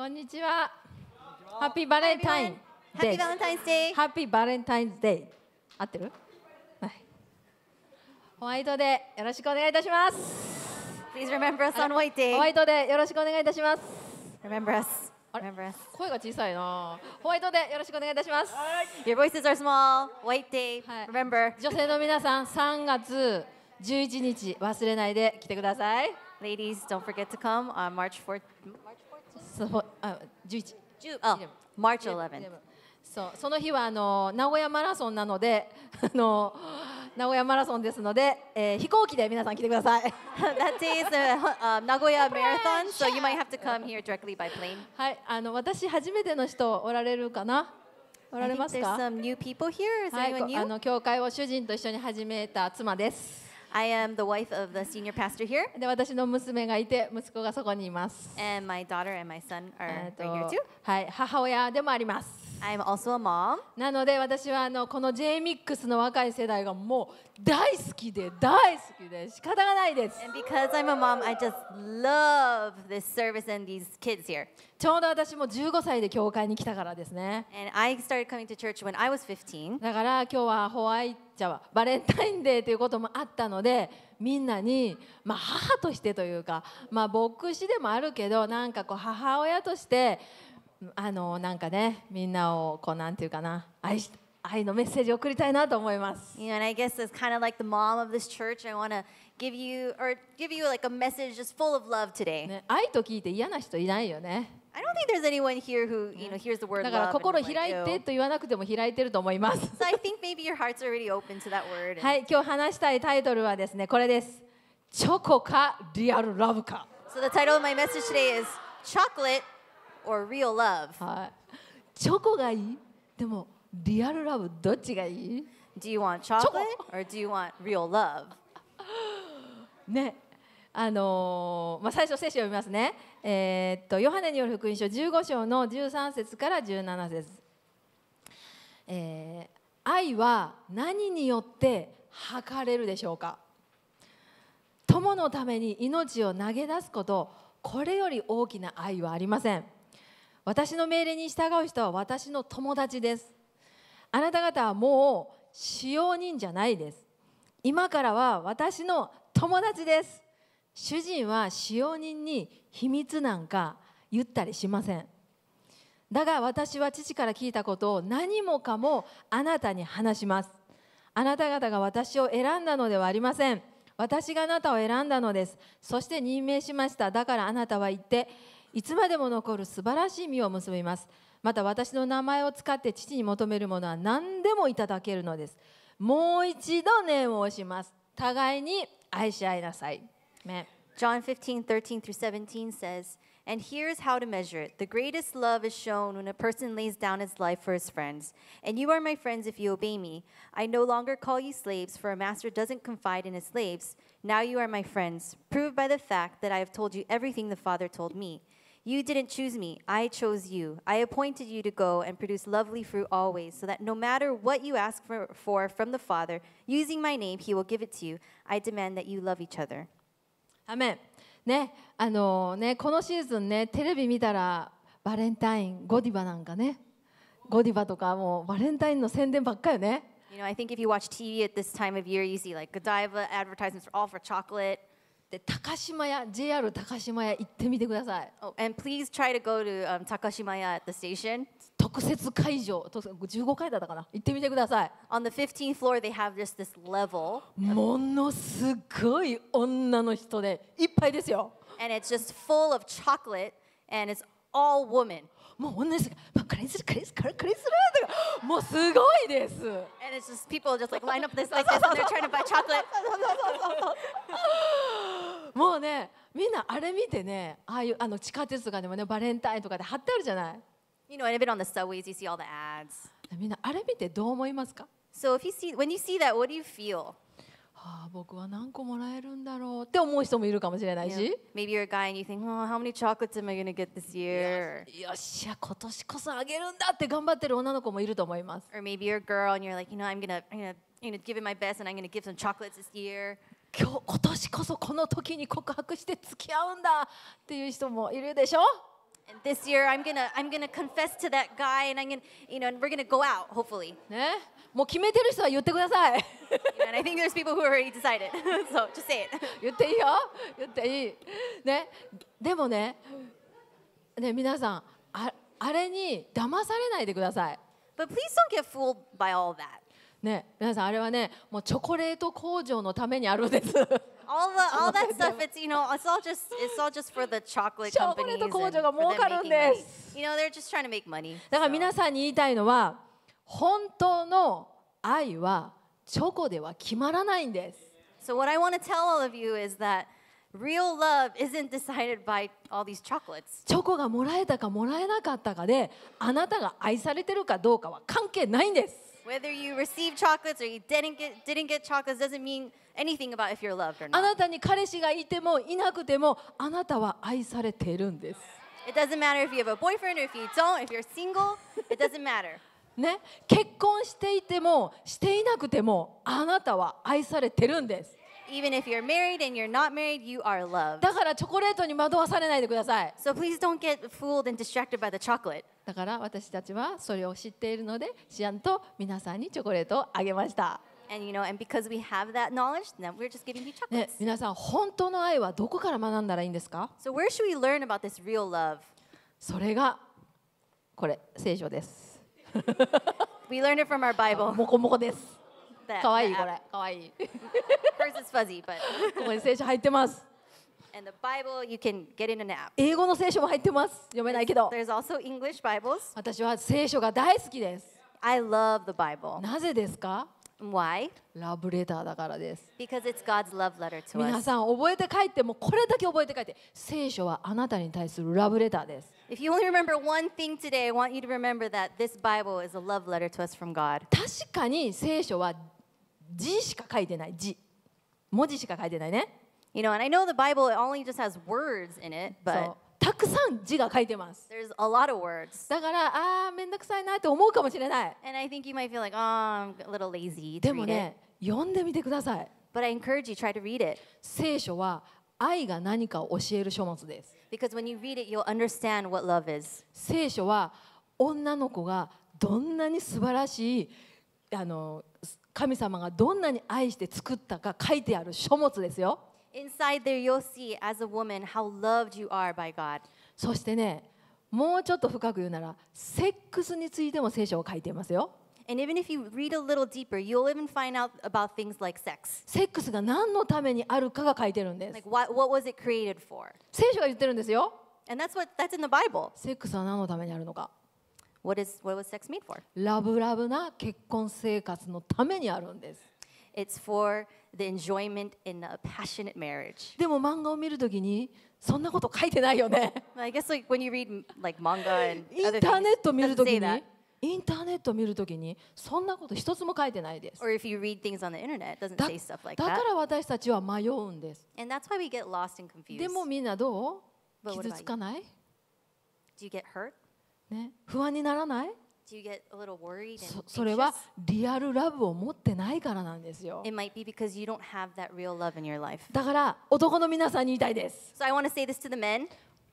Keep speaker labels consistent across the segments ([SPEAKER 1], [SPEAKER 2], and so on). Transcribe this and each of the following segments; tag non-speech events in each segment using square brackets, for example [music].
[SPEAKER 1] こんにちは。ハッピーバレンタイン。ハッピーバレンタインデー。ハッピーバレンタインデー。合ってる？はい。ホワイトでよろしくお願いいたします。Please remember us on White Day. ホワイトでよろしくお願いいたします。Remember us. Remember us. 声が小さいな。ホワイトでよろしくお願いいたします。Your voices are small. White Day. Remember. 女性の皆さん、3月11日忘れないで来てください。Ladies, don't forget to come on March 4th. そうその日はあの名古屋マラソンなので [laughs] あの名古屋マラソンですので、えー、飛行機で皆さん来てください。はい、あの私初めての人おられるかなおられますあの教会を主人と一緒に始めた妻です。I am the wife of the senior pastor here. で、私の娘がいて、息子がそこにいます。And my daughter and my son are, えー here too. はい、母親でもあります。I'm also a mom. なので私はあのこの J-MIX の若い世代がもう大好きで大好きで仕方がないです。ちょうど私も15歳で教会に来たからですね。だから今日はホワイトじバレンタインデーということもあったのでみんなに、まあ、母としてというか、まあ、牧師でもあるけどなんかこう母親として。あのなんかねみんなをこうなんていうかな愛し愛のメッセージを送りたいなと思います。You know, and I guess that's kind of like the mom of this church. I want to give you or give you like a message just full of love today.、ね、愛と聞いて嫌な人いないよね。I don't think there's anyone here who, you know, hears the word だから心開いてと言わなくても開いてると思います。so I think maybe your heart's already open to that word. はい、今日話したいタイトルはですね、これです。チョコかリアルラブか。So the title of my message today is Chocolate or real love? チョコがいいでもリアルラブどっちがいい Do you want chocolate チョコ or do you want real love? ねあのーまあ、最初聖書を読みますね、えー、っとヨハネによる福音書15章の13節から17節、えー、愛は何によって測れるでしょうか友のために命を投げ出すことこれより大きな愛はありません私の命令に従う人は私の友達ですあなた方はもう使用人じゃないです今からは私の友達です主人は使用人に秘密なんか言ったりしませんだが私は父から聞いたことを何もかもあなたに話しますあなた方が私を選んだのではありません私があなたを選んだのですそして任命しましただからあなたは言っていつまでも残る素晴らしい実を結びますまた私の名前を使って父に求めるものは何でもいただけるのですもう一度念を押します互いに愛し合いなさい John 15, 13 17 says, And here's how to measure it. The greatest love is shown when a person lays down his life for his friends. And you are my friends if you obey me. I no longer call you slaves, for a master doesn't confide in his slaves. Now you are my friends. proved by the fact that I have told you everything the Father told me. You didn't choose me, I chose you. I appointed you to go and produce lovely fruit always, so that no matter what you ask for, for, from the Father, using my name, he will give it to you. I demand that you love each other. Amen. ね、あのね、このシーズンね、テレビ見たらバレンタイン、ゴディバなんかね、ゴディバとかもうバレンタインの宣伝ばっかよね。You know, I think if you watch TV at this time of year, you see like Godiva advertisements for all for chocolate. で高島屋 JR 高島屋行ってみてください。Oh, and please try to go to、um, 高島屋 at the station. 特設会場、15階だったかな、行ってみてください。On the 15th floor, they have just this level. ものすごい女の人でいっぱいですよ。And it's just full of chocolate and it's all women. もう女の人が、これする、これする、これするとか、もうすごいです。And it's just people just like line up this like this and they're trying to buy chocolate. もうねみんなあれ見てねああいうあの地下鉄とかでもねバレンタインとかで貼ってあるじゃない You know, and even on the subways, you see all the ads. みんなあれ見てどう思いますか So if you see, when you see that, what do you feel? ああ僕は何個もらえるんだろうって思う人もいるかもしれないし、yeah. Maybe you're a guy and you think, oh, how many chocolates am I going to get this year? よっしゃ、今年こそあげるんだって頑張ってる女の子もいると思います。Or maybe you're a girl and you're like, you know, I'm g o n n g I'm going to give it my best and I'm going to give some chocolates this year. 今日今年こそこの時に告白して付き合うんだっていう人もいるでしょ This year I'm gonna I'm gonna confess to that guy and I'm gonna you know and we're gonna go out hopefully. ね、もう決めてる人は言ってください。and I think there's people who already decided. so just say it. 言っていいよ。言っていい。ね、でもね、ね皆さんああれに騙されないでください。But please don't get fooled by all that. ね、皆さんあれはね、もうチョコレート工場のためにあるんです。all the all that stuff it's you know it's all just it's all just for the chocolate companies and for them making money. You know they're just trying to make money. だから皆さんに言いたいのは本当の愛はチョコでは決まらないんです。So what I want to tell all of you is that real love isn't decided by all these chocolates. チョコがもらえたかもらえなかったかであなたが愛されてるかどうかは関係ないんです。Whether you received chocolates or you didn't get, didn't get chocolates doesn't mean anything about if you're loved or あ not. なたに彼氏がいてもいなくてもあなたは愛されているんです。It doesn't matter if you have a boyfriend or if you don't, if you're single, it doesn't matter. ね、結婚していてもしていなくてもあなたは愛されてるんです。Even if you're married and you're not married, you are loved. だからチョコレートに惑わされないでください。So please don't get fooled and distracted by the chocolate. だから私たちはそれを知っているので、ちゃんと皆さんにチョコレートをあげました。And you know, and because we have that knowledge, then we're just giving you chocolates. ね、皆さん、本当の愛はどこから学んだらいいんですか So where should we learn about this real love? それがこれ、聖書です。we learned it from our Bible. もこもこです。かわいいこれかわいいここに聖書入ってます a b u can get in an a 英語の聖書も入ってます。読めないけど。There's, there's also e n g l 私は聖書が大好きです。なぜですか Why? ラブレターだからです。Because it's God's love letter to us. 皆さん、覚えて帰って、もこれだけ覚えて帰って、聖書はあなたに対するラブレターです。確かに聖書は字しか書いてない字文字しか書いてないね You know, and I know the Bible only just has words in it, but たくさん字が書いてます。There's a lot of words. だから、ああ、めんどくさいなって思うかもしれない。And I think you might feel like, oh, I'm a little lazy to も read it. ね、読んでみてください。But I encourage you, try to read it. 聖書は愛が何かを教える書物です。Because when you read it, you'll understand what love is. 聖書は女の子がどんなに素晴らしいあの神様がどんなに愛して作ったか書いてある書物ですよ。Inside there you'll see as a woman how loved you are by God. そしてね、もうちょっと深く言うなら、セックスについても聖書を書いていますよ。And even if you read a little deeper, you'll even find out about things like sex. セックスが何のためにあるかが書いてるんです。Like what, what was it created for? 聖書が言ってるんですよ。And that's what that's in the Bible. セックスは何のためにあるのか。What is, what was sex made for? ラブラブな結婚生活のためにあるんです。It's for the enjoyment in a passionate marriage. でも漫画を見るときにそんなこと書いてないよね。I guess like when you read like manga and イン t e r ター t i n g ネット見ると e s n t きに t h インターネット見るときにそんなこと一つも書いてないです。Or if you read things on the internet, it doesn't say stuff like that. だから私たちは迷うんです。And that's why we get lost and confused. でもみんなどう傷つかない Do you get hurt? ね、不安にならないそれはリアルラブを持ってないからなんですよ。だから男の皆さんに言いたいです。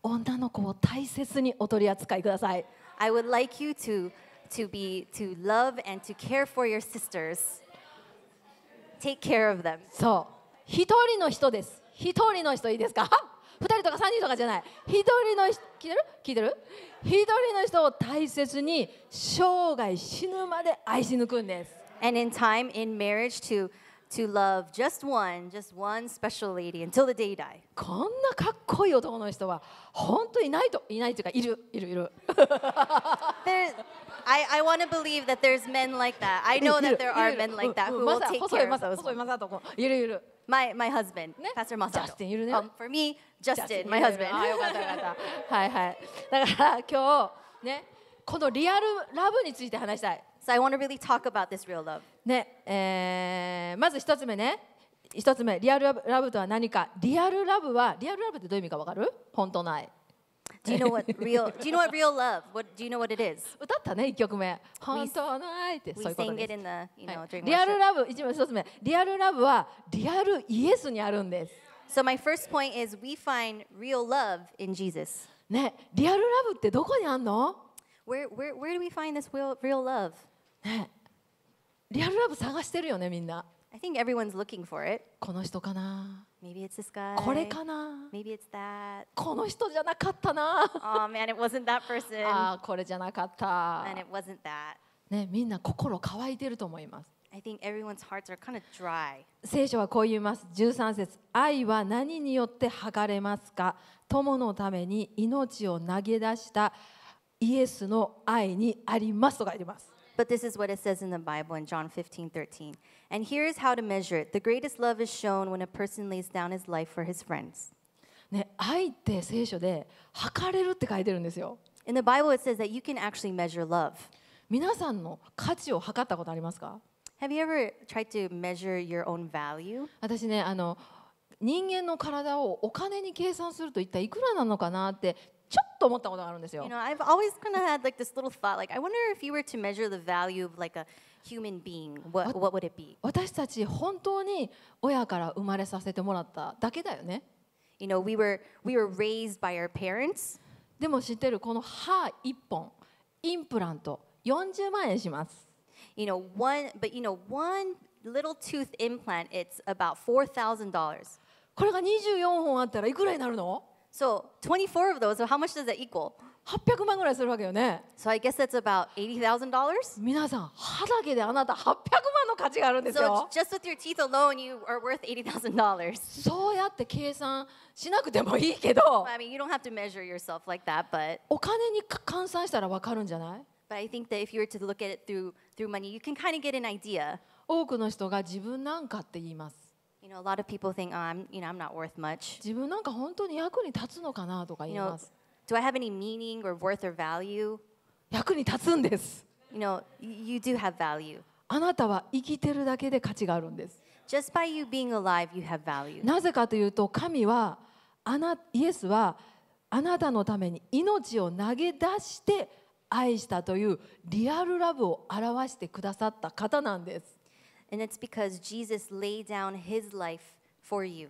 [SPEAKER 1] 女の子を大切にお取り扱いください。そう、一人の人です。一人の人いいですか2人とか3人とかじゃない1人の人聞いてる聞いてる1人の人を大切に生涯死ぬまで愛し抜くんです。And in time, in marriage, to To love just one, just one special lady until the day die. こんなかっこいい男の人は本当にいないといないというかいるいるいる。I, I want to believe that there's men like that. I know that there are men like that who will take care of those. いるいる。my my husband, Pastor Masato. Justin, you know? Um, for me, Justin, my husband. あ、よかったよかった。はいはい。だから今日ね、このリアルラブについて話したい。So I want to really talk about this real love. ね、えー、まず一つ目ね。一つ目、リアルラブとは何か。リアルラブは、リアルラブってどういう意味かわかる本当の愛。Do you know what real Do you know what real love? What do you know what it is? 歌ったね一曲目。本当の愛ってそういうことです。We sing it in the you know during リアルラブ一番一つ目。リアルラブはリアルイエスにあるんです。So my first point is we find real love in Jesus. ねリアルラブってどこにあんの？Where where where do we find this real real love? ねリアルラブ探してるよねみんな。I think everyone's looking for it. この人かな。これかなこの人じゃなかったな。Oh, man, it wasn't that person. あこれじゃなかった。And it wasn't that. ね、みんな心乾いてると思います。I think everyone's hearts are kind of dry. 聖書はこう言います。13節愛は何によって剥がれますか友のために命を投げ出したイエスの愛にありますと書いてます。But this is what it says in the Bible in John 15:13. And here is how to measure it. The greatest love is shown when a person lays down his life for his friends. ね、愛って聖書で測れるって書いてるんですよ。In the Bible it says that you can actually measure love. 皆さんの価値を測ったことありますか Have you ever tried to measure your own value? 私ね、あの人間の体をお金に計算すると一体いくらなのかなってちょっと思ったことがあるんですよ。You know, I've always kind of had like this little thought, like I wonder if you were to measure the value of like a human being, what, what would it be? 私たち本当に親から生まれさせてもらっただけだよね。You know, we were, we were raised by our parents. でも知ってるこの歯一本、インプラント40万円します。You know, one, but you know, one little tooth implant, it's about $4,000. これが24本あったらいくらになるの So, 24 of those, so how much does that equal? 800万ぐらいするわけよね。So I guess that's about $80,000. 皆さん、歯だけであなた800万の価値があるんですよ。So just with your teeth alone, you are worth $80,000. そうやって計算しなくてもいいけど、I mean, you don't have to measure yourself like that, but お金に換算したらわかるんじゃない But I think that if you were to look at it through, through money, you can kind of get an idea. 多くの人が自分なんかって言います。You know, a lot of people think, oh, I'm, you know, I'm not worth much. 自分なんか本当に役に立つのかなとか言います。You know, Do I have any meaning or worth or value? 役に立つんです。You know, you do have value. あなたは生きてるだけで価値があるんです。Just by you being alive, you have value. なぜかというと、神はあなイエスはあなたのために命を投げ出して愛したというリアルラブを表してくださった方なんです。And it's because Jesus laid down his life for you.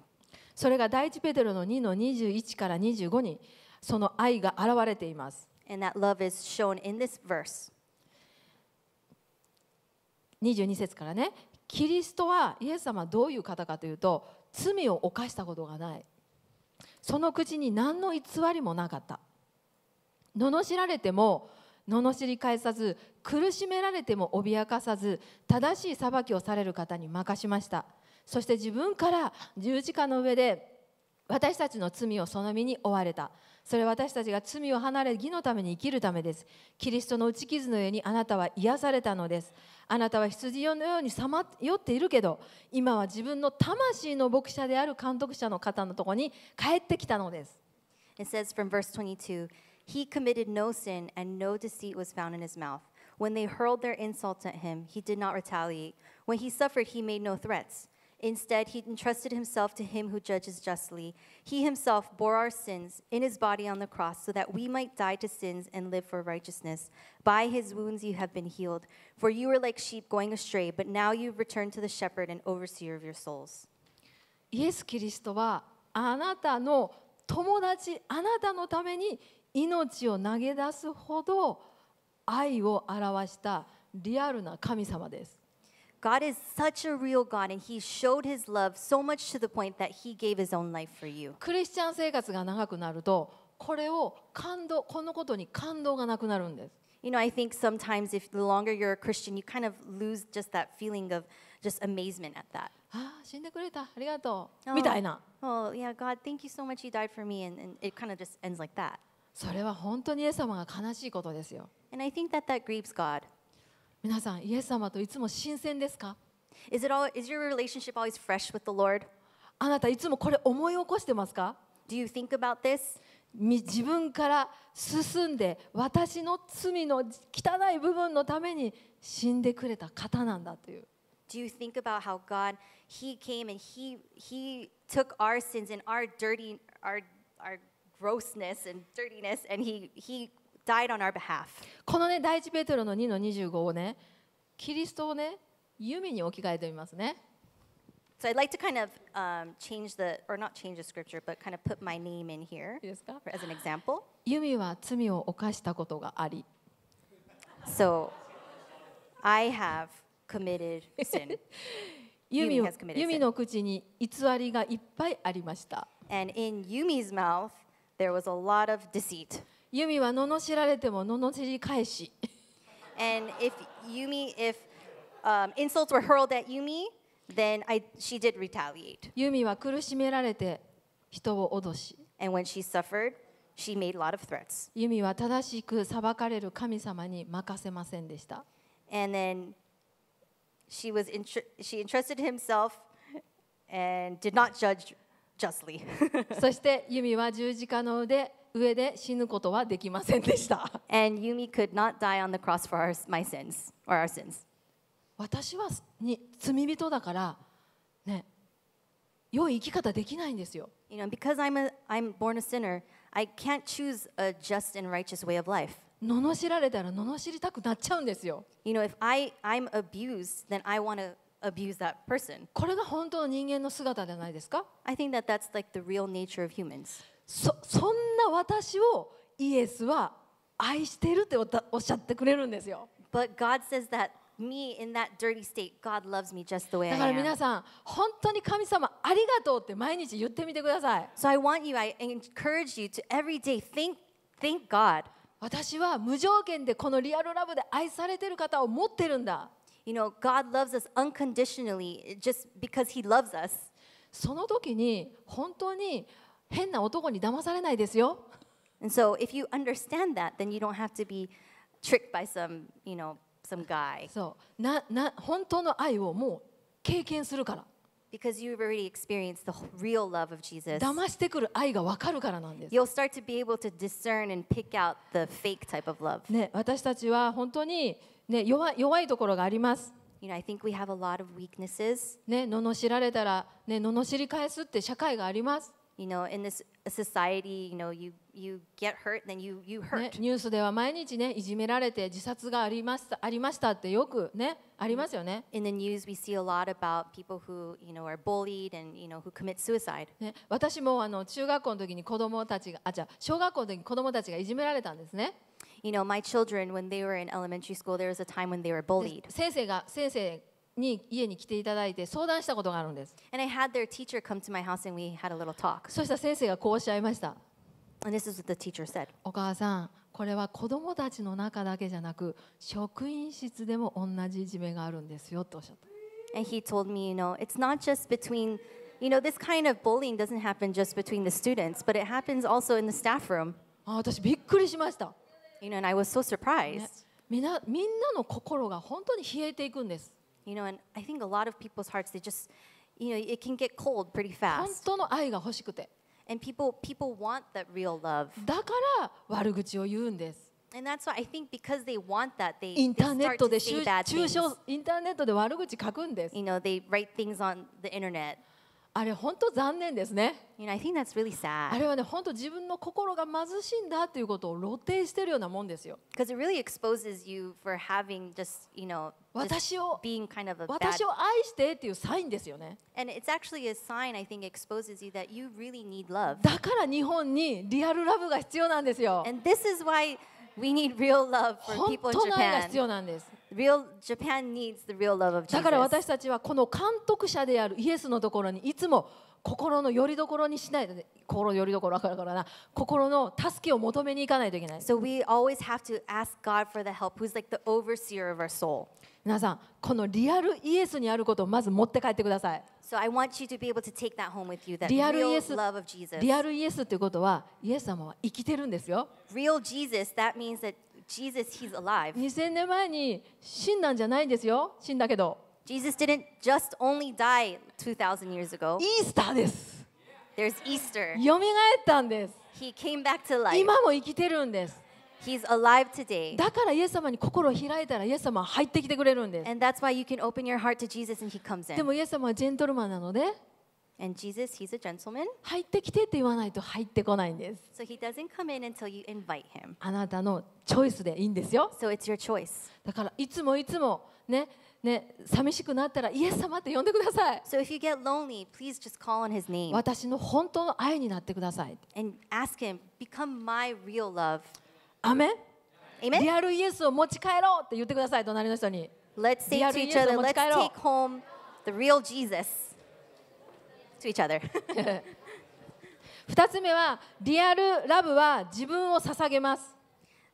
[SPEAKER 1] それが第一ペテロの2の21から25に。その愛が現れています。And that love is shown in this verse. 22節からね、キリストはイエス様はどういう方かというと、罪を犯したことがない。その口に何の偽りもなかった。罵られても、罵り返さず、苦しめられても脅かさず、正しい裁きをされる方に任しました。そして自分から十字架の上で私たちの罪をその身に追われた。それは私たちが罪を離れ義のために生きるためですキリストの打ち傷のようにあなたは癒されたのですあなたは羊のようにさまよっているけど今は自分の魂の牧者である監督者の方のところに帰ってきたのです It says from verse 22 He committed no sin and no deceit was found in his mouth When they hurled their insults at him, he did not retaliate. When he suffered, he made no threats. Instead, he entrusted himself to him who judges justly. He himself bore our sins in his body on the cross so that we might die to sins and live for righteousness. By his wounds you have been healed, for you were like sheep going astray, but now you've returned to the shepherd and overseer of your souls. イエス・キリストはあなたの友達、あなたのために命を投げ出すほど愛を表したリアルな神様です。God is such a real God and he showed his love so much to the point that he gave his own life for you. クリスチャン生活が長くなると、これを感動、このことに感動がなくなるんです。You know, I think sometimes if the longer you're a Christian, you kind of lose just that feeling of just amazement at that. ああ、死んでくれた、ありがとう、みたいな。Oh, ah, yeah, God, thank you so much you died for me and, and it kind of just ends like that. And I think that that grieves God. 皆さん、イエス様といつも新鮮ですか Is, it all, is your relationship always fresh with the Lord? あなたいつもこれ思い起こしてますか Do you think about this? 自分から進んで私の罪の汚い部分のために死んでくれた方なんだという。Do you think about how God, He came and He, he took our sins and our dirty, our, our grossness and dirtiness and He, he died on our behalf. このね、第一ペテロの2の25をね、キリストをね、弓に置き換えてみますね。So I'd like to kind of um, change the, or not change the scripture, but kind of put my name in here f o as an example. 弓は罪を犯したことがあり。So, I have committed sin. 弓の口に偽りがいっぱいありました。And in Yumi's mouth, there was a lot of deceit. 弓は罵られても罵り返し。And if Yumi, if、um, insults were hurled at Yumi, then I, she did retaliate. 弓は苦しめられて人を脅し。And when she suffered, she made a lot of threats. 弓は正しく裁かれる神様に任せませんでした。And then she, was intr she entrusted himself and did not judge justly. そして弓は十字架の上で上で死ぬことはできませんでした。And Yumi could not die on the cross for our, my sins or our sins. 私はに罪人だから、ね、良い生き方できないんですよ。You know, because I'm, a, I'm born a sinner, I can't choose a just and righteous way of life. 罵られたら罵りたくなっちゃうんですよ。You know, if I, I'm abused, then I want to abuse that person. これが本当の人間の姿じゃないですか I think that that's like the real nature of humans. そそんな私をイエスは愛してるっておっしゃってくれるんですよ。But God says that me in that dirty state, God loves me just the way I am. だから皆さん、本当に神様ありがとうって毎日言ってみてください。So I want you, I encourage you to every day think, thank God. 私は無条件でこのリアルラブで愛されてる方を持ってるんだ。You know, God loves us unconditionally just because He loves us. その時に本当に変な男に騙されないですよ。And so if you understand that, then you don't have to be tricked by some, you know, some guy. そうなな本当の愛をもう経験するから。Because you've already experienced the real love of Jesus. 騙してくる愛がわかるからなんです。You'll start to be able to discern and pick out the fake type of love. ね、私たちは本当に、ね、弱弱いところがあります。You know, I think we have a lot of weaknesses. ね、罵られたら、ね、罵り返すって社会があります。you know, in this society, you know, you, you get hurt, then you, you hurt. ニュースでは毎日ね、いじめられて自殺がありましたありましたってよくね、ありますよね。In the news, we see a lot about people who, you know, are bullied and, you know, who commit suicide. ね、私もあの中学校の時に子供たちが、あ、じゃ小学校の時に子供たちがいじめられたんですね。You know, my children, when they were in elementary school, there was a time when they were bullied. 先生が、先生に家に来ていただいて相談したことがあるんです。And I had their teacher come to my house and we had a little talk. そしたら先生がこうおっしゃいました。And this is what the teacher said. お母さん、これは子供たちの中だけじゃなく、職員室でも同じいじめがあるんですよとおっしゃった。And he told me, you know, it's not just between, you know, this kind of bullying doesn't happen just between the students, but it happens also in the staff room. あ私びっくりしました。You know, and I was so surprised. みんなみんなの心が本当に冷えていくんです。You know, and I think a lot of people's hearts, they just, you know, it can get cold pretty fast. And people, people want that real love. And that's why I think because they want that, they, イ they ンターネッ start トで to 中 say bad things. You know, they write things on the internet. あれ本当残念ですね。あれはね本当自分の心が貧しいんだということを露呈しているようなもんですよ。私を愛してっいうサインですよね。だから日本にリアルラブが必要なんですよ。本当の愛が必要なんです。r e n e e d s the real love of Jesus. だから私たちはこの監督者であるイエスのところにいつも心の拠り所にしないとね、心の拠り所だからな、心の助けを求めに行かないといけない。So we always have to ask God for the help, who's like the overseer of our soul. 皆さん、このリアルイエスにあることをまず持って帰ってください。So I want you to be able to take that home with you, that real love of Jesus. リアルイエスということは、イエス様は生きてるんですよ。Real Jesus, that means that 2000年前に死んだんじゃないんですよ、死んだけど。イースターです。t よみがえったんです。今も生きてるんです。だからイエス様に心を開いたらイエス様は入ってきてくれるんです。でもイエス様はジェントルマンなので。And Jesus, he's a gentleman. 入ってきてって言わないと入ってこないんです。So he doesn't come in until you invite him. あなたのチョイスでいいんですよ。So it's your choice. だからいつもいつもね、ね、寂しくなったらイエス様って呼んでください。So if you get lonely, please just call on his name 私の本当の愛になってください。and ask him, become my real love. アメン Amen? リアルイエスを持ち帰ろうって言ってください、隣の人に。Let's say to each other, let's take home the real Jesus. to each other. 二つ目は、リアルラブは自分を捧げます。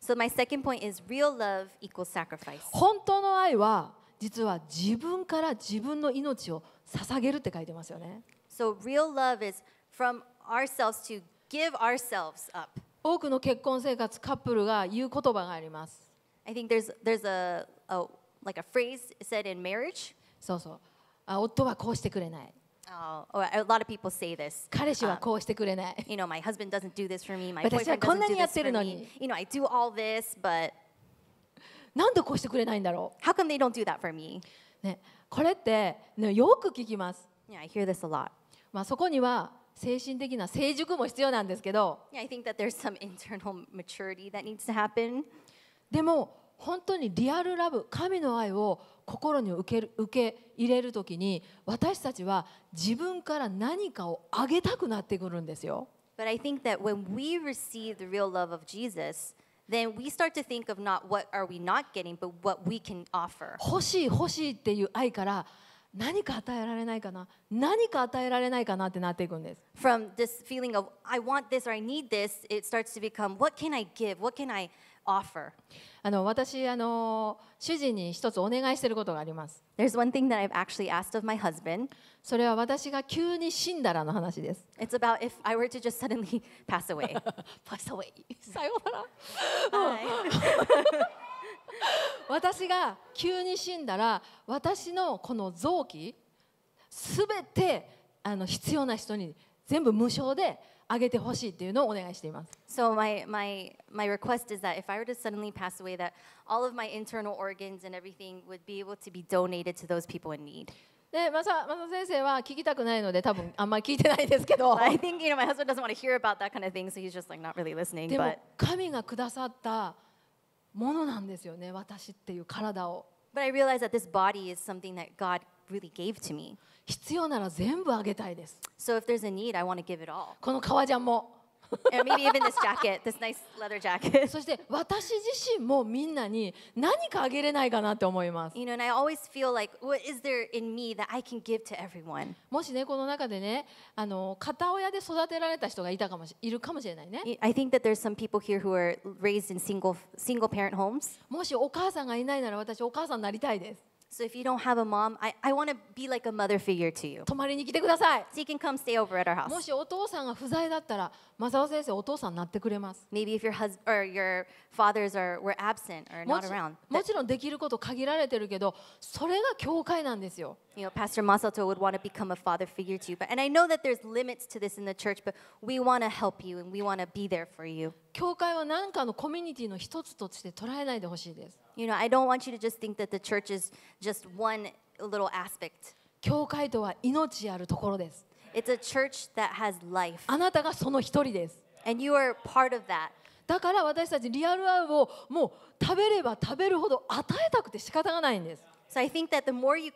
[SPEAKER 1] So my second point is real love equals sacrifice. 本当の愛は、実は自分から自分の命を捧げるって書いてますよね。So real love is from ourselves to give ourselves up. 多くの結婚生活カップルが言う言葉があります。I think there's there's a, a like a phrase said in marriage. そうそう。あ夫はこうしてくれない。Oh, or a lot of people say this. 彼氏はこうしてくれない。Um, you know, my husband doesn't do this for me. My 私は boyfriend こんな doesn't に do やっ this てる for の me. に You know, I do all this, but なんでこうしてくれないんだろ how come they don't do that for me? う。ね、これって、ね、よく聞きます。Yeah, I hear this a lot. まあ、そこには精神的な成熟も必要なんですけど Yeah, I think that there's some internal maturity that needs to happen. でも本当にリアルラブ神の愛を心に受ける受け入れる時に私たちは自分から何かをあげたくなってくるんですよ。But I think that when we receive the real love of Jesus, then we start to think of not what are we not getting, but what we can offer. 欲しい欲しいっていう愛から何か与えられないかな何か与えられないかなってなっていくんです。From this feeling of I want this or I need this, it starts to become what can I give? What can I give? offer. あの私あの主人に一つお願いしていることがあります。There's one thing that I've actually asked of my husband. それは私が急に死んだらの話です。It's about if I were to just suddenly pass away. pass away. さようなら。私が急に死んだら私のこの臓器すべてあの必要な人に全部無償で上げてほしいっていうのをお願いしています。So my my my request is that if I were to suddenly pass away, that all of my internal organs and everything would be able to be donated to those people in need. で、マサマサ先生は聞きたくないので、多分あんまり聞いてないですけど。I think you know my husband doesn't want to hear about that kind of thing, so he's just like not really listening. でも神がくださったものなんですよね、私っていう体を。But I realize that this body is something that God really gave to me. 必要なら全部あげたいです。So if there's a need, I want to give it all. この革ジャンも。And maybe even this jacket, this nice leather jacket. そして私自身もみんなに何かあげれないかなって思います。You know, and I always feel like, what is there in me that I can give to everyone? もしね、この中でね、あの片親で育てられた人がいたかもしいるかもしれないね。I think that there's some people here who are raised in single, single parent homes. もしお母さんがいないなら私お母さんになりたいです。So if you don't have a mom, I, I want to be like a mother figure to you. 泊まりに来てください。So you can come stay over at our house. もしお父さんが不在だったら、マサオ先生お父さんになってくれます。Maybe if your husband or your fathers are were absent or も not ち around. も that- ちろんできること限られてるけど、それが教会なんですよ。You know, Pastor Masato would want to become a father figure to you. But, and I know that there's limits to this in the church, but we want to help you and we want to be there for you. 教会は何かのコミュニティの一つとして捉えないでほしいです。You know, I don't want you to just think that the church is just one little aspect. 教会とは命あるところです。It's a church that has life. And you are part of that. だから私たちリアルアウをもう食べれば食べるほど与えたくて仕方がないんです。So l o v e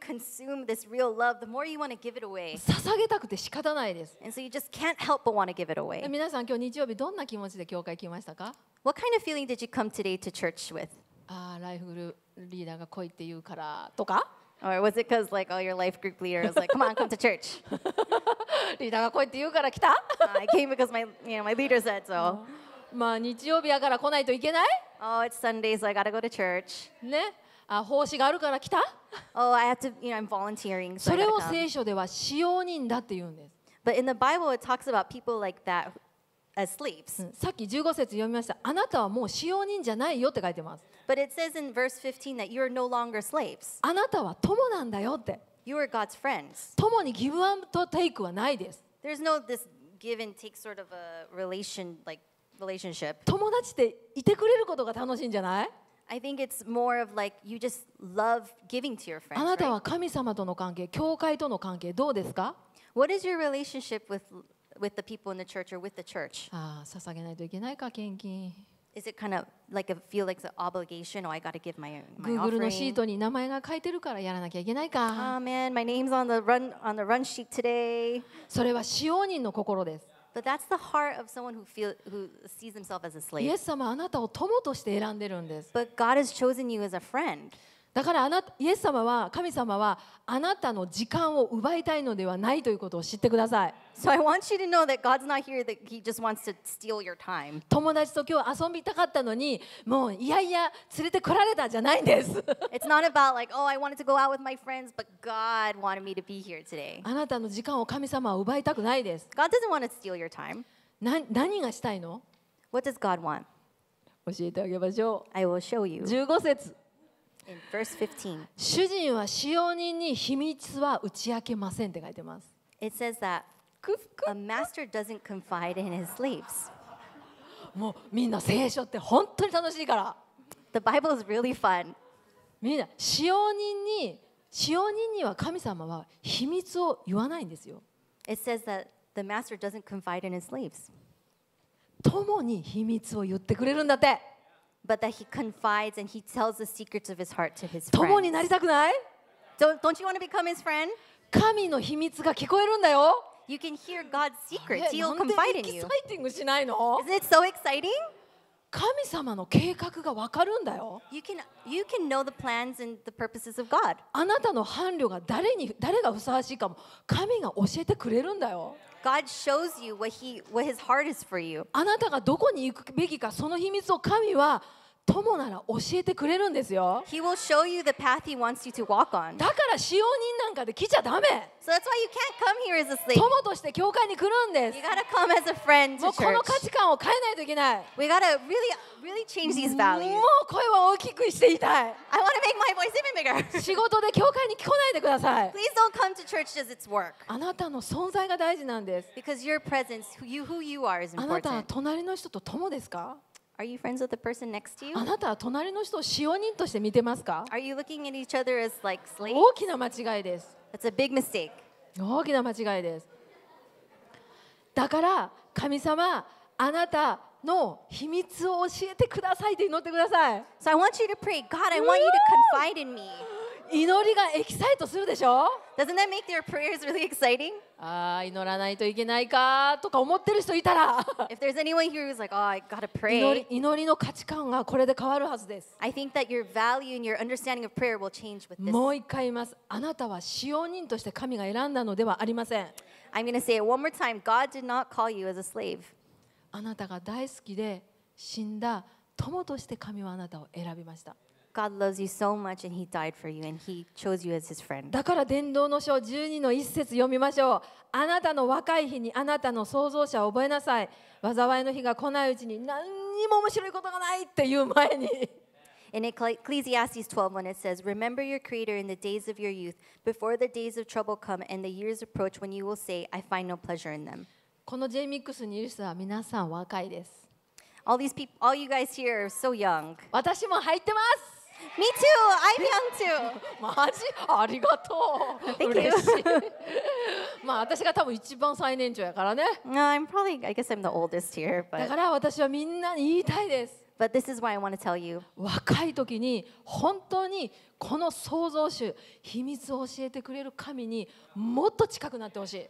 [SPEAKER 1] 捧げたくて仕方ないです。so 皆さん今日日曜日どんな気持ちで教会来ましたか What kind of feeling did you come today to church with? ああ、ライフグルリーダーが来いって言うからとか Or was it because like all your life group leader was like, come on, come to church? リーダーが来いって言うから来た I came because my, you know, my leader said so. まあ日曜日やから来ないといけない Oh, it's Sunday, so I gotta go to church. ね。あ奉仕があるから来た Oh, I have to, you know, I'm volunteering. So そ I れ gotta を come. 聖書では使用人だって言うんです。But in the Bible, it talks about people like that asleeps. さっき15節読みました。あなたはもう使用人じゃないよって書いてます。But it says in verse 15 that you are no longer slaves. あなたは友なんだよって。You are God's friends. 友にギブアンドテイクはないです。There's no this give and take sort of a relation like relationship. 友達っていてくれることが楽しいんじゃない I think it's more of like you just love giving to your friends. あなたは神様との関係、教会との関係どうですか What is your relationship with with the people in the church or with the church? ああ、捧げないといけないか、献金。Is it kind of like a feel like an obligation? Oh, I got to give my my Google offering. のシートに名前が書いてるからやらなきゃいけないか。Ah man, my name's on the run on the run sheet today. それは使用人の心です。But that's the heart of someone who feel who sees himself as a イ slave. エス様はあなたを友として選んでるんです。But God has chosen you as a friend. だからあなたイエス様は神様はあなたの時間を奪いたいのではないということを知ってください。So I want you to know that God's not here that he just wants to steal your time. 友達と今日遊びたかったのに、もういやいや連れてこられたじゃないんです。It's not about like, oh, I wanted to go out with my friends, but God wanted me to be here today. あなたの時間を神様は奪いたくないです。God doesn't want to steal your time. な何がしたいの What does God want? 教えてあげましょう。I will show you. 15節。主人は使用人に秘密は打ち明けませんって書いてます。もうみんな聖書って本当に楽しいから。The Bible is really、fun. 使用人には神様は秘密を言わないんですよ。i 共に秘密を言ってくれるんだって。but that he confides and he tells the secrets of his heart to his 友になり friends. Don't, don't you want to become his friend? You can hear God's secrets. He'll confide in you. is Isn't it so exciting? 神様の計画がわかるんだよ。You can, you can know the plans and the purposes of God. あなたの伴侶が誰に誰がふさわしいかも神が教えてくれるんだよ。God shows you what, he, what His heart is for you. あなたがどこに行くべきかその秘密を神は友なら教えてくれるんですよ。He will show you the path He wants you to walk on. だから使用人なんかで来ちゃダメ。So that's why you can't come here as a slave. 友として教会に来るんです。You gotta come as a friend to church. もうこの価値観を変えないといけない。We gotta really, really change these values. もう声は大きくしていたい。I wanna make my voice even bigger. 仕事で教会に来ないでください。Please don't come to church as it's work. あなたの存在が大事なんです。Because your presence, you, who you are, is important. あなたは隣の人と友ですか Are you friends with the person next to you? あなたは隣の人を使用人として見てますか Are you looking at each other as like slaves? 大きな間違いです。That's a big mistake. 大きな間違いです。だから神様あなたの秘密を教えてくださいと祈ってください。So I want you to pray, God, I want you to confide in me. 祈りがエキサイトするでしょ Doesn't that make their prayers really exciting? ああ、祈らないといけないかとか思ってる人いたら If there's anyone here who's like, oh, I gotta 祈 pray, り祈りの価値観がこれで変わるはずです。I think that your value and your understanding of prayer will change with this. もう一回言います。あなたは使用人として神が選んだのではありません。I'm gonna say it one more time God did not call you as a slave. あなたが大好きで死んだ友として神はあなたを選びました。God loves you so much and He died for you and He chose you as His friend. だから伝道の書12の一節読みましょう。あなたの若い日にあなたの創造者を覚えなさい。災いの日が来ないうちに何にも面白いことがないっていう前に。In Ecclesiastes 12, when it says, Remember your Creator in the days of your youth, before the days of trouble come and the years approach when you will say, I find no pleasure in them. このジェ JMIX にいる人は皆さん若いです。All these people, all you guys here are so young. 私も入ってます Me too. I found too. マジありがとう。Thank you. 嬉しい。まあ私が多分一番最年長やからね。No, I'm probably. I guess I'm the oldest here. だ But から私はみんなに言いたいです。but this is why I want to tell you. 若い時に本当にこの創造主秘密を教えてくれる神にもっと近くなってほしい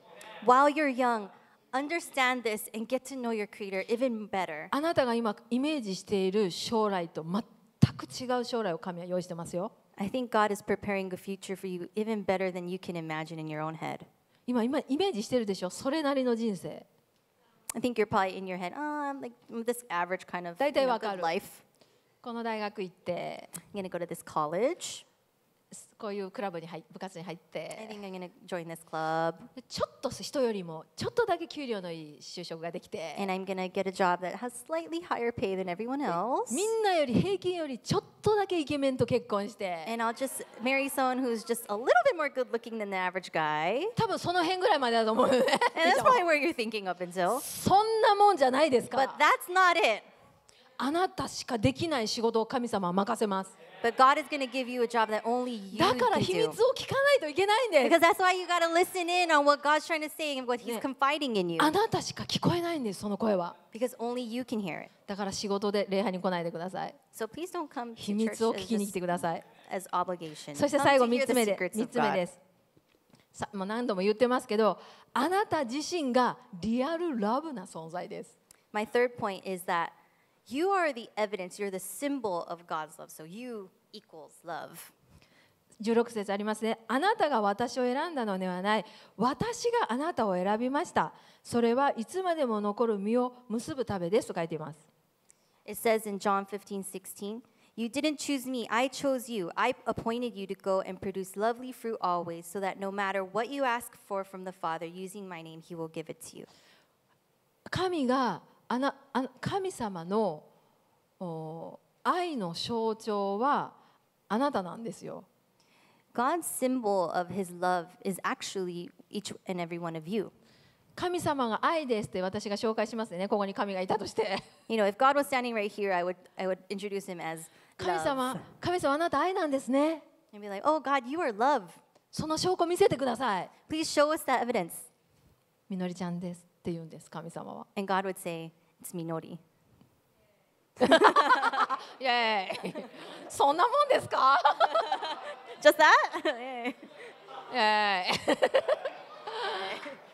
[SPEAKER 1] While you're young, understand this and get to know your Creator even better. あなたが今イメージしている将来とく違う将来を神は用意してますよ。I think God is preparing a future for you even better than you can imagine in your own head. 今、今、イメージしてるでしょそれなりの人生。I think you're probably in your head, oh, I'm like this average kind of you know, 大体わか good る。life. この大学行って、I'm gonna go to this college. こういうクラブに部活に入って、ちょっと人よりもちょっとだけ給料のいい就職ができて、みんなより平均よりちょっとだけイケメンと結婚して、多分その辺ぐらいまでだと思うよね。そんなもんじゃないですか。あなたしかできない仕事を神様は任せます。だから秘密を聞かないといけないんだからないとか聞かなないんです。その声はだから仕事で礼拝に来ないでください。秘密を聞きに来てください。そして最後3つ目で、3つ目です。さもう何度も言ってますけど、あなた自身がリアルラブな存在です。My third point is that You are the evidence, you're the symbol of God's love. equals love. 16節ありますね。あなたが私を選んだのではない。私があなたを選びました。それはいつまでも残る実を結ぶためですと書いています。It says in John 15:16, You didn't choose me, I chose you. I appointed you to go and produce lovely fruit always, so that no matter what you ask for from the Father, using my name, he will give it to you. 神があなあ神様の愛の象徴はあなたなんですよ。God's symbol of his love is actually each and every one of you. 神様が愛ですって私が紹介しますね、ここに神がいたとして。You know, if God was standing right here, I would, I would introduce him as 神様、神様、あなた愛なんですね。And be like, oh God, you are love. その証拠見せてください。Please show us that evidence. みのりちゃんですって言うんです、神様は。And God would say, it's みのり。かイエーイそんなもんですか Just [laughs] that? [laughs] イエーイ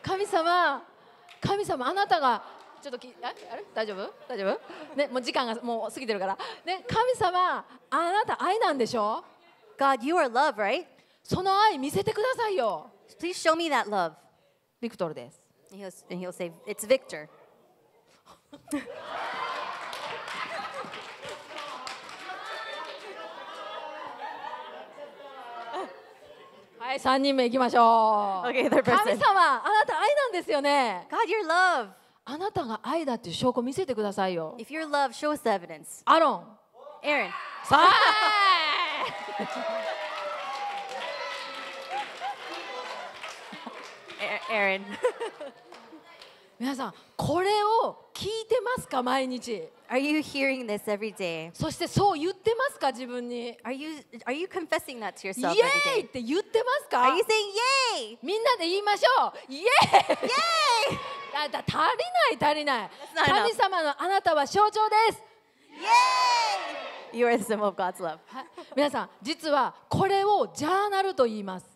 [SPEAKER 1] 神様神様あなたがちょっときああれ大丈夫大丈夫ねもう時間がもう過ぎてるからね神様あなた愛なんでしょ God, you are love, right? その愛見せてくださいよ Please show me that love. ビクトルです And he'll, and he'll say, It's Victor. [laughs] はい、3人目いきましょう。Okay, 神様、あなた愛なんですよね。God, your love. あなたが愛だっていう証拠見せてくださいよ。If your love, show us e v i d e n c e アロン。さあ [laughs] [laughs] 皆さん、これを聞いてますか毎日 Are you hearing this every day? そしてそう言ってますか自分に Are you, are you confessing that to イ yourself エーイ every っ day? て言ってますか Are you saying yay? みんなで言いましょうイエーイ Yay! あだ足りない足りない That's not enough. 神様のあなたは象徴です Yay! You are the symbol of God's love. はい皆さん実はこれをジャーナルと言います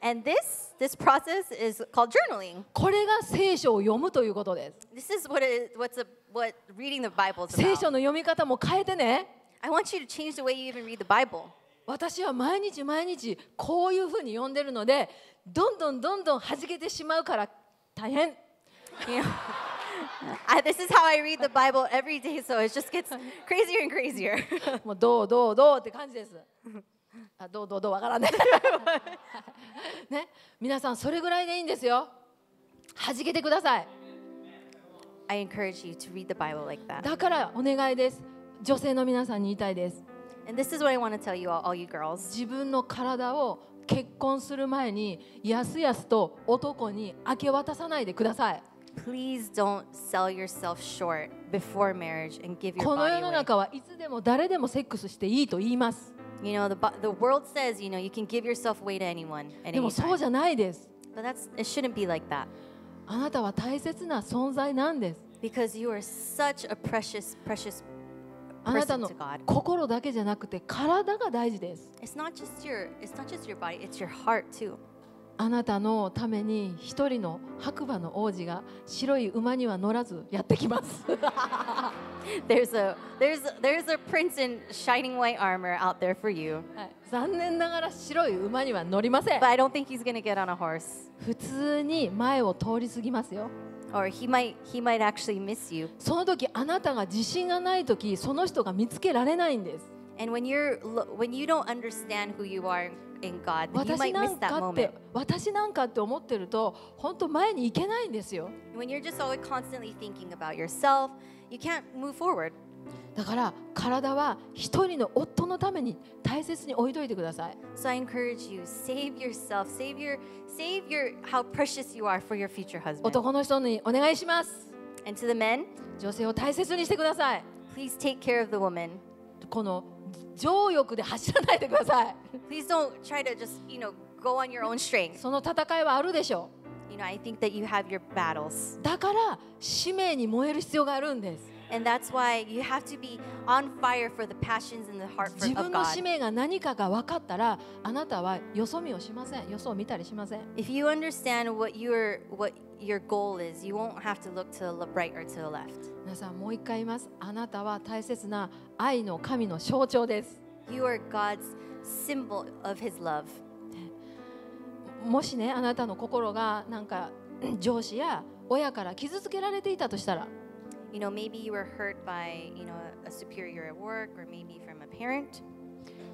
[SPEAKER 1] And this This process is called journaling. これが聖書を読むということです。This is what, i s what's a, what reading the Bible is 聖書の読み方も変えてね。I want you to change the way you even read the Bible. 私は毎日毎日こういうふうに読んでるので、どんどんどんどん弾けてしまうから大変。I, this is how I read the Bible every day, so it just gets crazier and crazier. もうどうどうどうって感じです。あどうどうどうわからないね皆さんそれぐらいでいいんですよはじけてください I encourage you to read the Bible like that だからお願いです女性の皆さんに言いたいです And this is what I want to tell you all, all you girls 自分の体を結婚する前にやすやすと男に明け渡さないでくださいこの世の中はいつでも誰でもセックスしていいと言います You know, the, the world says, you know, you can give yourself away to anyone. At で any もそう time. じゃないです。But that's, it shouldn't be like that. あなたは大切な存在なんです。Because you are such a precious, precious あなた person の to God. 心だけじゃなくて体が大事です。It's not just your it's not just your body, it's your heart too. あなたのために一人の白馬の王子が白い馬には乗らずやってきます。there's a there's a, there's a prince in shining white armor out there for you. 残念ながら白い馬には乗りません。But I don't think he's gonna get on a horse. 普通に前を通り過ぎますよ。Or he might he might actually miss you. その時あなたが自信がない時その人が見つけられないんです。And when you're when you don't understand who you are in God, you might miss that moment. 私なんかって思ってると本当前に行けないんですよ。When you're just always constantly thinking about yourself. You can't move forward. だから体は一人の夫のために大切に置いといてください。So I encourage you, save yourself, save your, save your, how precious you are for your future husband. 男の人にお願いします。And to the men, 女性を大切にしてください。Please take care of the woman. この情欲で走らないでください。Please don't try to just, you know, go on your own strength. その戦いはあるでしょう。You know, I think that you have your battles. だから使命に燃える必要があるんです。And that's why you have to be on fire for the passions in the heart 自 for, 分 of の God. 使命が何かが分かったらあなたはよそ見をしませんよそを見たりしません If you understand what your what your goal is, you won't have to look to the right or to the left. 皆さんもう一回言いますあなたは大切な愛の神の象徴です You are God's symbol of His love. もしねあなたの心がなんか上司や親から傷つけられていたとしたら You know, maybe you were hurt by, you know, a superior at work or maybe from a parent.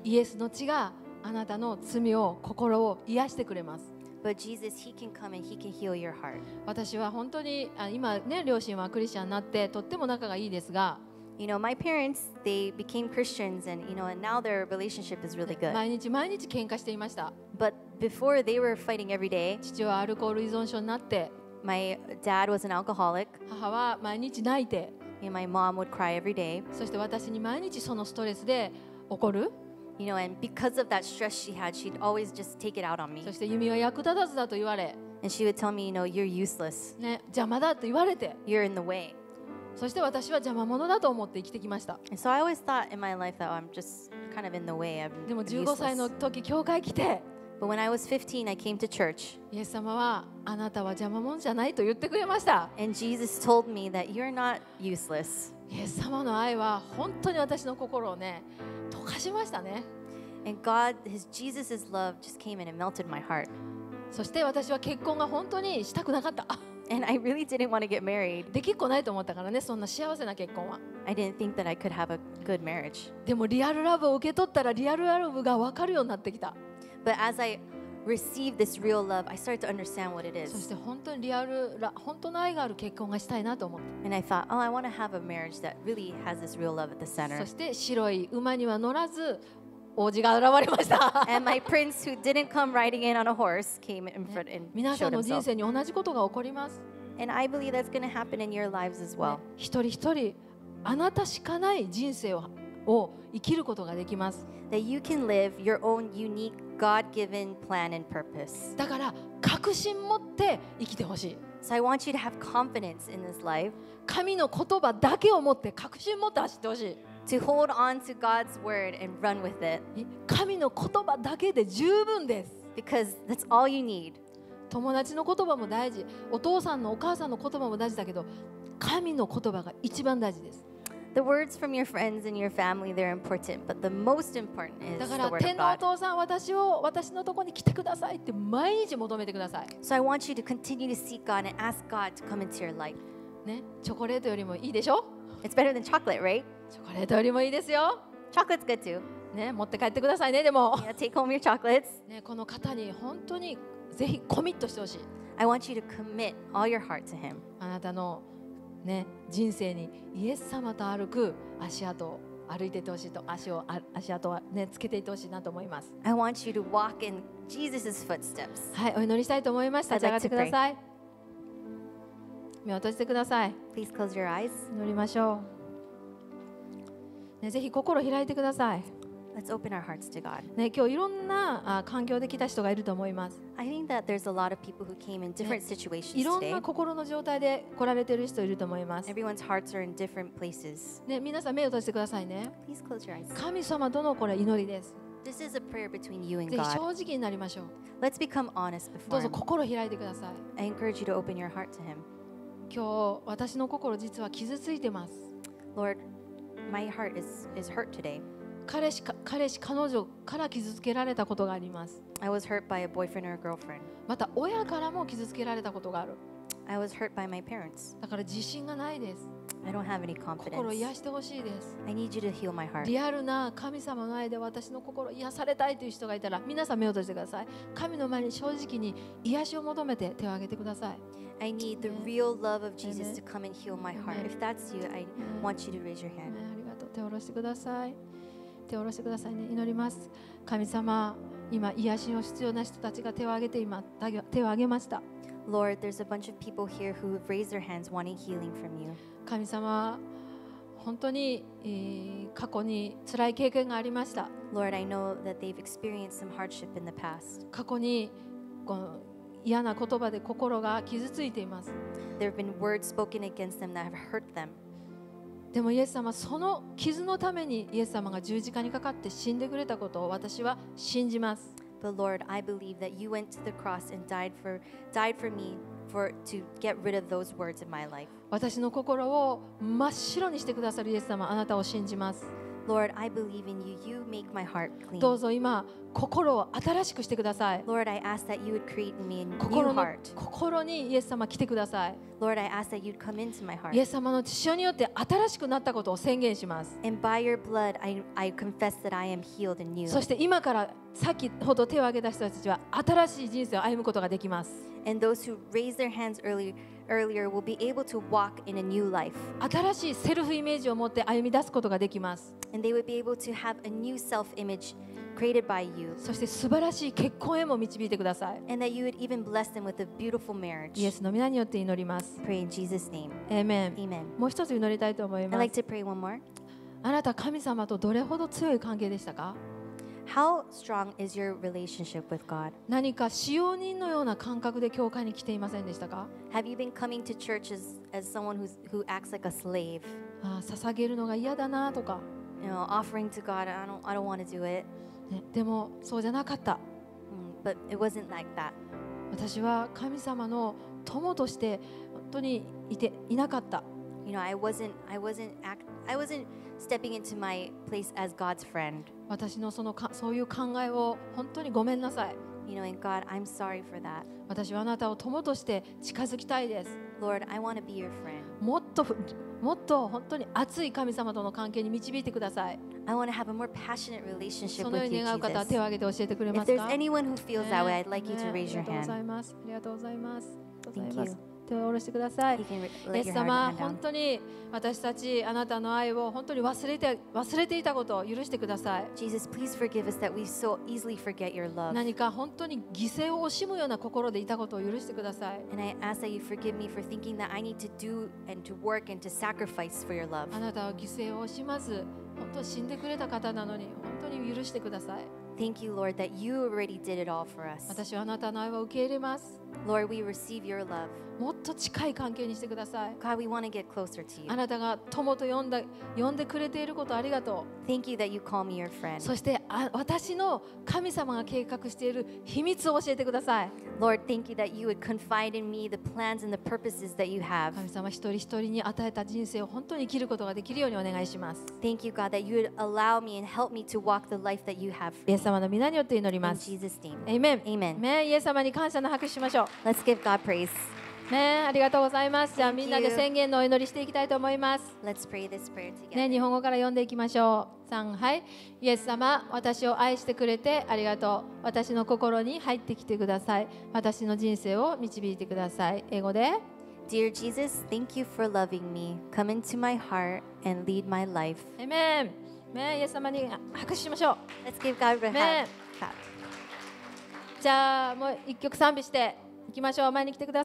[SPEAKER 1] イエスの血があなたの罪を心を癒してくれます。But Jesus, He can come and He can heal your heart. 私は本当にあ今ね両親はクリスチャンになってとっても仲がいいですが。You know, my parents, they became Christians and, you know, and now their relationship is really good. 毎日毎日喧嘩していました。But before they were fighting every day. 父はアルコール依存症になって、my dad was an alcoholic. 母は毎日泣いて、and my mom would cry every day. そして私に毎日そのストレスで怒る。You know, and because of that stress she had, she'd always just take it out on me. そして弓は役立たずだと言われ。And she would tell me, you know, you're useless. ね、邪魔だと言われて。You're in the way. そして私は邪魔者だと思って生きてきました。So I always thought in my life that I'm just kind of in the way. I'm でも15歳の時、教会来て。But when I was 15, I came to church. イエス様はあなたは邪魔者じゃないと言ってくれました。And Jesus told me that you're not useless. イエス様の愛は本当に私の心をね、溶かしましたね。And God, His Jesus' love just came in and melted my heart. そして私は結婚が本当にしたくなかった。And I really didn't want to get married. できっこないと思ったからね、そんな幸せな結婚は。I didn't think that I could have a good marriage. を受け取ったらリアルラブが分かるようになってきた。But as I receive this real love, I started to understand what it そし is. て本当にリアル本当の愛がある結婚がしたいなと思っ And I thought, oh, I want to have a marriage that really has this real love at the center. そして白い馬には乗らず王子が現れました And my prince, who didn't come riding in on a horse, came in front and showed himself. And I believe that's going to happen in your lives as well. 一人一人あなたしかない人生をを生きることができます。That you can live your own unique God-given plan and purpose. だから確信持って生きてほしい。So I want you to have confidence in this life. 神の言葉だけを持って確信持って走ってほしい。To hold on to God's word and run with it. 神の言葉だけで十分です。Because that's all you need. 友達の言葉も大事、お父さんのお母さんの言葉も大事だけど、神の言葉が一番大事です。The words from your friends and your family, they're important, but the most important is だから天皇お父さん私を私のところに来てくださいって毎日求めてください。So I want you to continue to seek God and ask God to come into your life. ね、チョコレートよりもいいでしょ It's better than chocolate, right? チョコレートよりもいいですよ。Chocolate's good too. ね、持って帰ってくださいね、でも。Yeah, take home your chocolates. ね、この方に本当にぜひコミットしてほしい。I want you to commit all your heart to Him. あなたのね、人生にイエス様と歩く足跡を歩いていてほしいと足を足跡を、ね、つけていってほしいなと思います。I want you to walk in Jesus' footsteps. はい、お祈りしたいと思いました。立ち上がってください。目を閉じてください。Please close your eyes. 祈りましょう。ね、ぜひ心を開いてください。Let's open our hearts to God. ね、今日いろんなあ環境で来た人がいると思います。I いろんな心の状態で来られている人いると思います。Everyone's hearts are in different places. ね、皆さん目を閉じてくださいね。Please close your eyes. 神様とのこれ祈りです。This is a prayer between you and God. 直になりましょう。Let's become honest before うぞ h i 開いてください。I encourage you to open your heart to Him. 今日私の心実は傷ついてます。Lord, my heart is, is hurt today. 彼氏か彼氏彼女から傷つけられたことがあります。I was hurt by a boyfriend or a girlfriend. また親からも傷つけられたことがある。I was hurt by my parents. だから自信がないです。I don't have any confidence. 心を癒してほしいです。I need you to heal my heart. リアルな神様の愛で私の心を癒されたいという人がいたら皆さん目を閉じてください。神の前に正直に癒しを求めて手を挙げてください。I need the real love of Jesus to come and heal my heart. If that's you, I want you to raise your hand. ありがとう。手を下ろしてください。手を下ろしてくださいね祈ります神様今癒しの必要な人たちが手を挙げて今手を挙げました Lord, there's a bunch of people here who have raised their hands wanting healing from you. 神様本当に、えー、過去に辛い経験がありました。Lord, I know that they've experienced some hardship in the past. 過去にこの嫌な言葉で心が傷ついています。There have been words spoken against them that have hurt them. でもイエス様その傷のためにイエス様が十字架にかかって死んでくれたことを私は信じます。But Lord, I believe that you went to the cross and died for, died for me for, to get rid of those words in my life. 私の心を真っ白にしてくださるイエス様、あなたを信じます。Lord, I believe in you. You make my heart clean. どうぞ今、心を新しくしてください。Lord, I ask that you would create in me a new 心の heart. 心にイエス様来てください。Lord, I ask that you'd come into my heart. イエス様の血潮によって新しくなったことを宣言します。And by your blood, I, I confess that I am healed and new. そして今から先ほど手を挙げた人たちは新しい人生を歩むことができます。And those who raised their hands earlier earlier will be able to walk in a new life. 新しいセルフイメージを持って歩み出すことができます。And they would be able to have a new self image created by you. そして素晴らしい結婚へも導いてください。And that you would even bless them with a beautiful marriage. イエスの皆によって祈ります。Pray in Jesus' name. Amen. Amen. もう一つ祈りたいと思います。I'd like to pray one more. あなた、神様とどれほど強い関係でしたか How strong is your relationship with God? 何か使用人のような感覚で教会に来ていませんでしたか Have you been coming to church as, as someone who's, who acts like a slave? あ捧げるのが嫌だなとか。You know, offering to God, I don't, I don't want to do it. ね、でもそうじゃなかった。But it wasn't like that. 私は神様の友として本当にいていなかった。You know, I wasn't, I wasn't, act, I wasn't stepping into my place as God's friend. 私のそのかそういう考えを本当にごめんなさい。You know, and God, I'm sorry for that. Lord, I want to be your friend. もっともっと本当に熱い神様との関係に導いてください。そのように願う方は手を挙げて教えてくれますか If there's a n ありがとうございます。ありがとうございます。手を下ろしてください。イエス様、本当に私たち、あなたの愛を本当に忘れて忘れていたことを許してください。Jesus, so、何か本当に犠牲を惜しむような心でいたことを許してください。あなたは犠牲を惜しまず、本当死んでくれた方なのに、本当に許してください。Thank you, Lord, that you already did it all for us. 私はあなたの愛を受け入れます。Lord, we receive your love. もっと近い関係にしてください。God, we want to get closer to you. あなたが友と呼んだ呼んでくれていることありがとう。Thank you that you call me your friend. そしてあ私の神様が計画している秘密を教えてください。Lord, thank you that you would confide in me the plans and the purposes that you have. 神様一人一人に与えた人生を本当に生きることができるようにお願いします。Thank you, God, that you would allow me and help me to walk the life that you have. イエス様の皆によって祈ります。a m e Amen. Amen. イエス様に感謝の拍手しましょう。ょう。Let's give God praise. ね、ありがとうございます。じゃあみんなで宣言のお祈りしていきたいと思います。l e ね、日本語から読んでいきましょう。さん、はい。イエス様、私を愛してくれてありがとう。私の心に入ってきてください。私の人生を導いてください。英語で。Dear Jesus, thank you for loving me. Come into my heart and lead my life. Amen. ね、イエス様に拍手しましょう。Let's give God a hand. じゃあもう一曲賛美して。行きましょう前に来てください